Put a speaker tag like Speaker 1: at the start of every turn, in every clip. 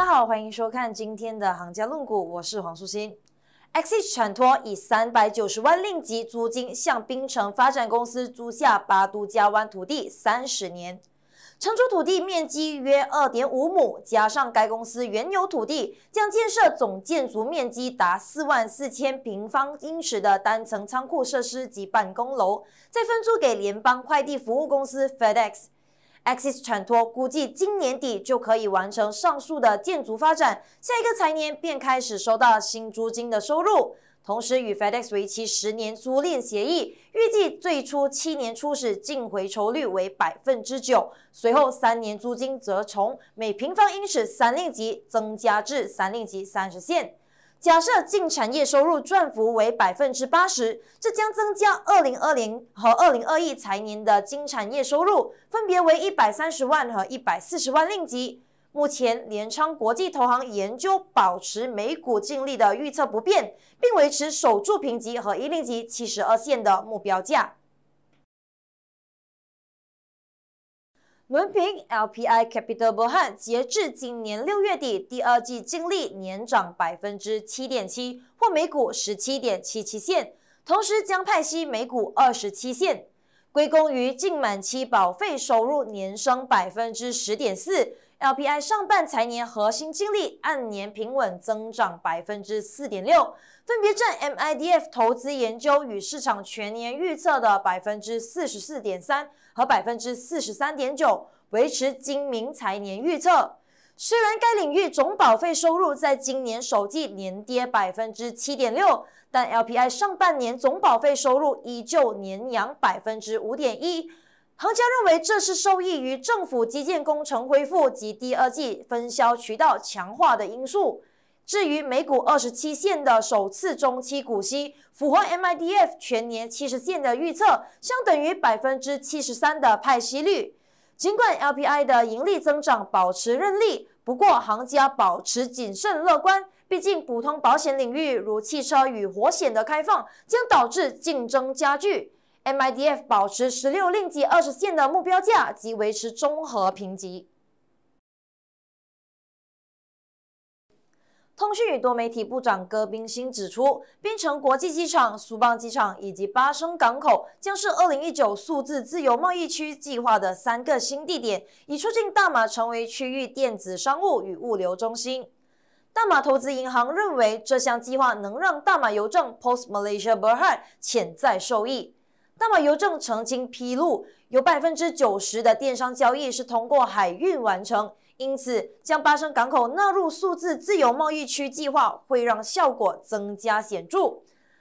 Speaker 1: 大家好，欢迎收看今天的《行家论股》，我是黄素心。XH 产托以三百九十万令吉租金向槟城发展公司租下八都加湾土地三十年，承租土地面积约二点五亩，加上该公司原有土地，将建设总建筑面积达四万四千平方英尺的单层仓库设施及办公楼，再分租给联邦快递服务公司 FedEx。Axis 产托估计今年底就可以完成上述的建筑发展，下一个财年便开始收到新租金的收入。同时与 FedEx 为期十年租赁协议，预计最初七年初始净回酬率为百分之九，随后三年租金则从每平方英尺三令吉增加至三令吉三十线。假设净产业收入赚幅为百分之八十，这将增加二零二零和二零二一财年的净产业收入，分别为一百三十万和一百四十万令吉。目前，联昌国际投行研究保持每股净利的预测不变，并维持守住评级和一令吉七十二线的目标价。文凭 LPI Capital h o 截至今年六月底第二季净利年涨百分之七点七，或每股十七点七七线，同时将派息每股二十七线，归功于净满期保费收入年升百分之十点四。LPI 上半财年核心经利按年平稳增长百分之四点六，分别占 MIDF 投资研究与市场全年预测的百分之四十四点三和百分之四十三点九，维持今明财年预测。虽然该领域总保费收入在今年首季年跌百分之七点六，但 LPI 上半年总保费收入依旧年扬百分之五点一。行家认为，这是受益于政府基建工程恢复及第二季分销渠道强化的因素。至于每股二十七线的首次中期股息，符合 MIDF 全年七十线的预测，相等于百分之七十三的派息率。尽管 LPI 的盈利增长保持韧力，不过行家保持谨慎乐观，毕竟普通保险领域如汽车与火险的开放将导致竞争加剧。MIDF 保持十六令及二十线的目标价及维持综合评级。通讯与多媒体部长戈宾辛指出，槟城国际机场、苏邦机场以及巴生港口将是二零一九数字自由贸易区计划的三个新地点，以促进大马成为区域电子商务与物流中心。大马投资银行认为，这项计划能让大马邮政 Post Malaysia Berhad 潜在受益。那么，邮政澄清披露，有百分之九十的电商交易是通过海运完成，因此将巴生港口纳入数字自由贸易区计划会让效果增加显著。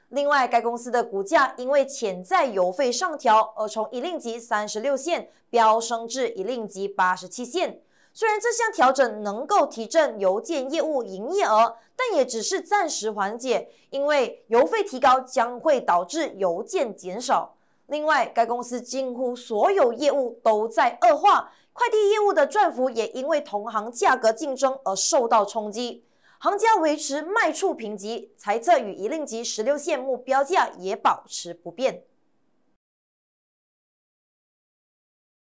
Speaker 1: 另外，该公司的股价因为潜在邮费上调而从一令吉三十六线飙升至一令吉八十七线。虽然这项调整能够提振邮件业务营业额，但也只是暂时缓解，因为邮费提高将会导致邮件减少。另外，该公司近乎所有业务都在恶化，快递业务的赚幅也因为同行价格竞争而受到冲击。行家维持卖出评级，猜测与一令级十六线目标价也保持不变。